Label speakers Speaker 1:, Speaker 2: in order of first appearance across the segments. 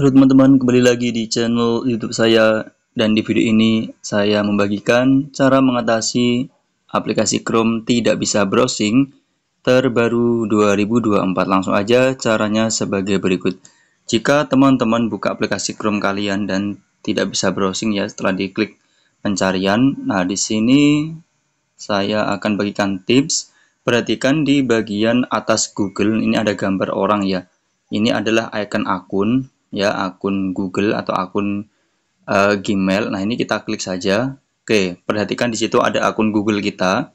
Speaker 1: Halo teman-teman, kembali lagi di channel YouTube saya dan di video ini saya membagikan cara mengatasi aplikasi Chrome tidak bisa browsing terbaru 2024. Langsung aja caranya sebagai berikut. Jika teman-teman buka aplikasi Chrome kalian dan tidak bisa browsing ya setelah diklik pencarian. Nah, di sini saya akan bagikan tips. Perhatikan di bagian atas Google ini ada gambar orang ya. Ini adalah icon akun ya akun Google atau akun uh, Gmail. Nah, ini kita klik saja. Oke, perhatikan di situ ada akun Google kita.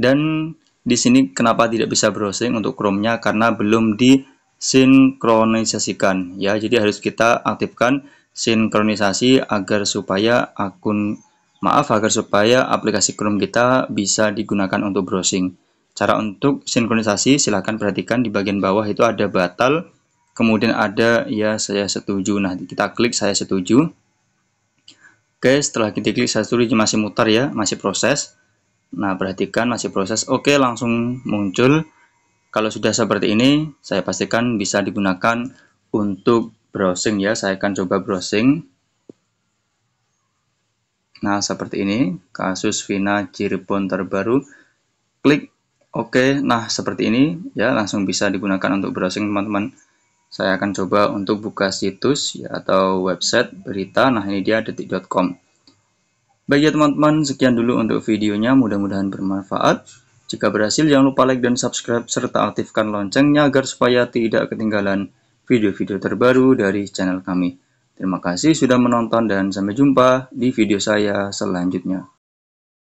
Speaker 1: Dan di sini kenapa tidak bisa browsing untuk Chrome-nya karena belum disinkronisasikan ya. Jadi harus kita aktifkan sinkronisasi agar supaya akun maaf agar supaya aplikasi Chrome kita bisa digunakan untuk browsing. Cara untuk sinkronisasi silahkan perhatikan di bagian bawah itu ada batal kemudian ada ya saya setuju nah kita klik saya setuju oke setelah kita klik saya setuju masih mutar ya masih proses nah perhatikan masih proses oke langsung muncul kalau sudah seperti ini saya pastikan bisa digunakan untuk browsing ya saya akan coba browsing nah seperti ini kasus Vina Cirebon terbaru klik oke nah seperti ini ya langsung bisa digunakan untuk browsing teman-teman saya akan coba untuk buka situs ya, atau website berita. Nah, ini dia detik.com. Baik ya teman-teman, sekian dulu untuk videonya. Mudah-mudahan bermanfaat. Jika berhasil, jangan lupa like dan subscribe serta aktifkan loncengnya agar supaya tidak ketinggalan video-video terbaru dari channel kami. Terima kasih sudah menonton dan sampai jumpa di video saya selanjutnya.